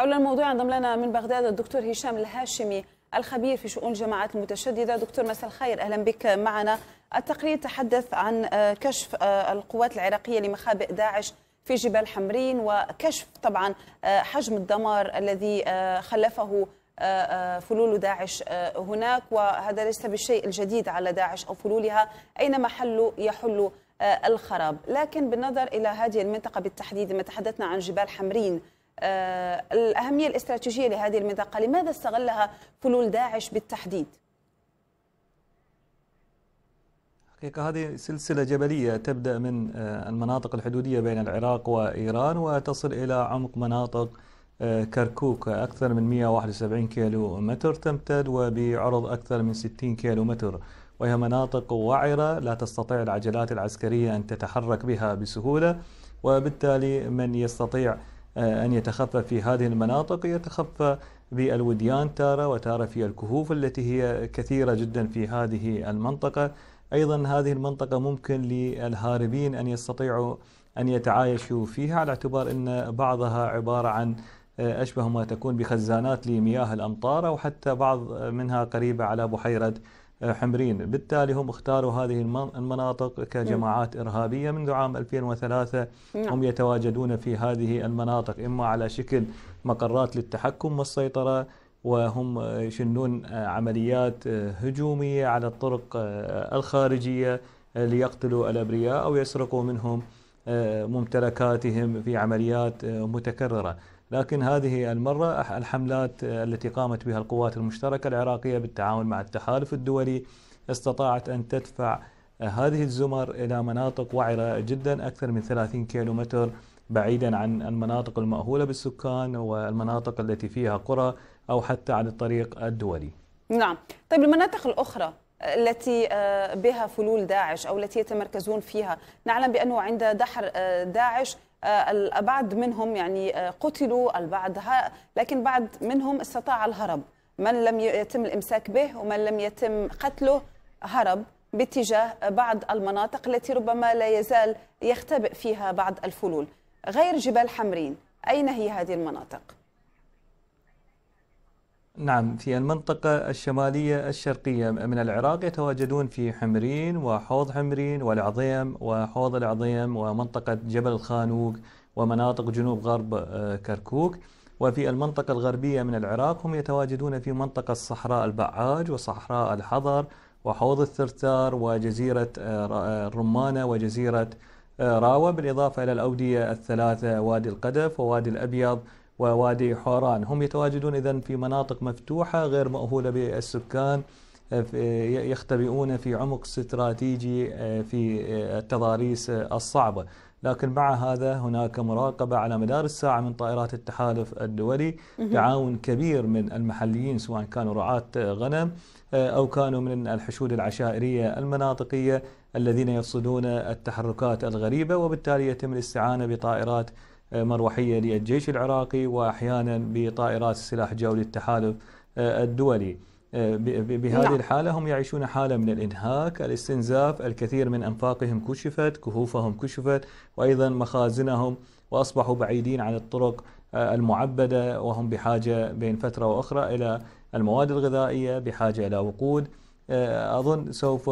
حول الموضوع انضم لنا من بغداد الدكتور هشام الهاشمي الخبير في شؤون الجماعات المتشدده دكتور مساء الخير اهلا بك معنا التقرير تحدث عن آه، كشف آه، القوات العراقيه لمخابئ داعش في جبال حمرين وكشف طبعا آه، حجم الدمار الذي خلفه فلول داعش هناك وهذا ليس بالشيء الجديد على داعش او فلولها اينما حلوا يحل الخراب لكن بالنظر الى هذه المنطقه بالتحديد لما تحدثنا عن جبال حمرين آه، الأهمية الاستراتيجية لهذه المنطقة لماذا استغلها فلول داعش بالتحديد؟ حقيقة هذه سلسلة جبلية تبدأ من آه، المناطق الحدودية بين العراق وإيران وتصل إلى عمق مناطق آه، كركوك أكثر من 171 كيلو متر تمتد وبعرض أكثر من 60 كيلو متر وهي مناطق وعرة لا تستطيع العجلات العسكرية أن تتحرك بها بسهولة وبالتالي من يستطيع آه، أن يتخفى في هذه المناطق يتخفى بالوديان تارة وتارة في الكهوف التي هي كثيرة جدا في هذه المنطقة أيضا هذه المنطقة ممكن للهاربين أن يستطيعوا أن يتعايشوا فيها على اعتبار أن بعضها عبارة عن آه، أشبه ما تكون بخزانات لمياه الأمطار أو حتى بعض منها قريبة على بحيرة حمرين بالتالي هم اختاروا هذه المناطق كجماعات نعم. إرهابية منذ عام 2003 نعم. هم يتواجدون في هذه المناطق إما على شكل مقرات للتحكم والسيطرة وهم يشنون عمليات هجومية على الطرق الخارجية ليقتلوا الأبرياء أو يسرقوا منهم ممتلكاتهم في عمليات متكررة لكن هذه المرة الحملات التي قامت بها القوات المشتركة العراقية بالتعاون مع التحالف الدولي استطاعت أن تدفع هذه الزمر إلى مناطق وعرة جدا أكثر من 30 كيلومتر بعيدا عن المناطق المأهولة بالسكان والمناطق التي فيها قرى أو حتى عن الطريق الدولي نعم طيب المناطق الأخرى التي آه، بها فلول داعش أو التي يتمركزون فيها نعلم بأنه عند دحر آه، داعش آه، البعض منهم يعني آه، قتلوا البعض لكن بعض منهم استطاع الهرب من لم يتم الإمساك به ومن لم يتم قتله هرب باتجاه بعض المناطق التي ربما لا يزال يختبئ فيها بعض الفلول غير جبال حمرين أين هي هذه المناطق؟ نعم في المنطقة الشمالية الشرقية من العراق يتواجدون في حمرين وحوض حمرين والعظيم وحوض العظيم ومنطقة جبل الخانوق ومناطق جنوب غرب آه، كركوك وفي المنطقة الغربية من العراق هم يتواجدون في منطقة صحراء البعاج وصحراء الحضر وحوض الثرثار وجزيرة الرمانة آه، آه، وجزيرة راوة بالإضافة إلى الأودية الثلاثة وادي القدف ووادي الأبيض ووادي حوران هم يتواجدون إذا في مناطق مفتوحة غير مأهولة بالسكان آه، يختبئون في عمق استراتيجي آه، في آه، التضاريس الصعبة لكن مع هذا هناك مراقبة على مدار الساعة من طائرات التحالف الدولي تعاون كبير من المحليين سواء كانوا رعاة غنم أو كانوا من الحشود العشائرية المناطقية الذين يرصدون التحركات الغريبة وبالتالي يتم الاستعانة بطائرات آه، مروحية للجيش العراقي وأحيانا بطائرات السلاح الجوي للتحالف آه، الدولي آه، بهذه نعم. الحالة هم يعيشون حالة من الإنهاك الاستنزاف الكثير من أنفاقهم كشفت كهوفهم كشفت وأيضا مخازنهم وأصبحوا بعيدين عن الطرق المعبدة وهم بحاجة بين فترة وأخرى إلى المواد الغذائية بحاجة إلى وقود أظن سوف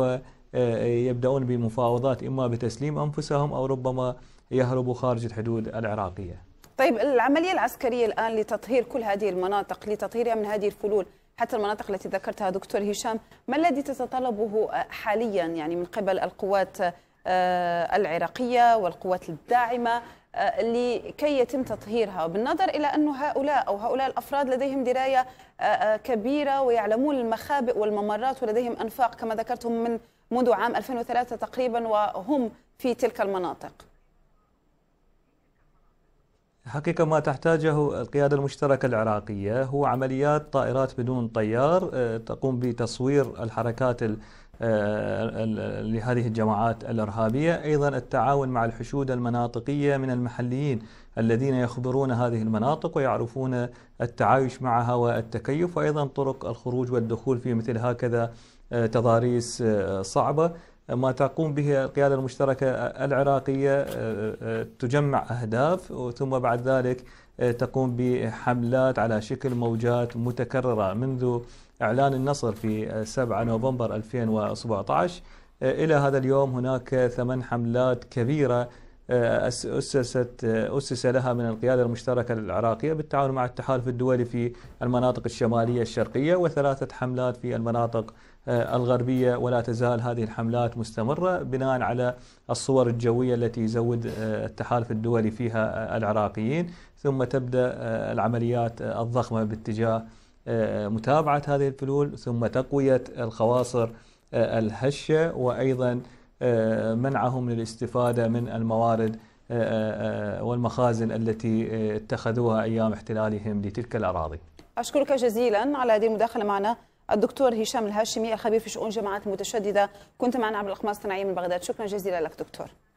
آه، يبدأون بمفاوضات إما بتسليم أنفسهم أو ربما يهربوا خارج الحدود العراقية طيب العملية العسكرية الآن لتطهير كل هذه المناطق لتطهيرها من هذه الفلول حتى المناطق التي ذكرتها دكتور هشام ما الذي تتطلبه حاليا يعني من قبل القوات آه، العراقية والقوات الداعمة آه، لكي يتم تطهيرها بالنظر إلى أن هؤلاء أو هؤلاء الأفراد لديهم دراية كبيرة ويعلمون المخابئ والممرات ولديهم أنفاق كما ذكرتم من منذ عام 2003 تقريبا وهم في تلك المناطق حقيقة ما تحتاجه القيادة المشتركة العراقية هو عمليات طائرات بدون طيار آه، تقوم بتصوير الحركات آه، لهذه الجماعات الارهابيه، ايضا التعاون مع الحشود المناطقيه من المحليين الذين يخبرون هذه المناطق ويعرفون التعايش معها والتكيف، وايضا طرق الخروج والدخول في مثل هكذا آه، تضاريس آه، صعبه. ما تقوم به القياده المشتركه العراقيه تجمع اهداف ثم بعد ذلك آه، تقوم بحملات على شكل موجات متكررة منذ إعلان النصر في 7 آه، نوفمبر 2017 آه، إلى هذا اليوم هناك ثمان حملات كبيرة آه، أسست آه، أسس لها من القيادة المشتركة العراقية بالتعاون مع التحالف الدولي في المناطق الشمالية الشرقية وثلاثة حملات في المناطق آه، الغربية ولا تزال هذه الحملات مستمرة بناء على الصور الجوية التي يزود التحالف الدولي فيها العراقيين ثم تبدأ العمليات الضخمة باتجاه متابعة هذه الفلول ثم تقوية الخواصر الهشة وأيضا آه، منعهم من الاستفادة من الموارد آه، آه، والمخازن التي اتخذوها أيام احتلالهم لتلك الأراضي أشكرك جزيلا على هذه المداخلة معنا الدكتور هشام الهاشمي الخبير في شؤون جماعات المتشددة كنت معنا عبر الأقماص الصناعية من بغداد شكرا جزيلا لك دكتور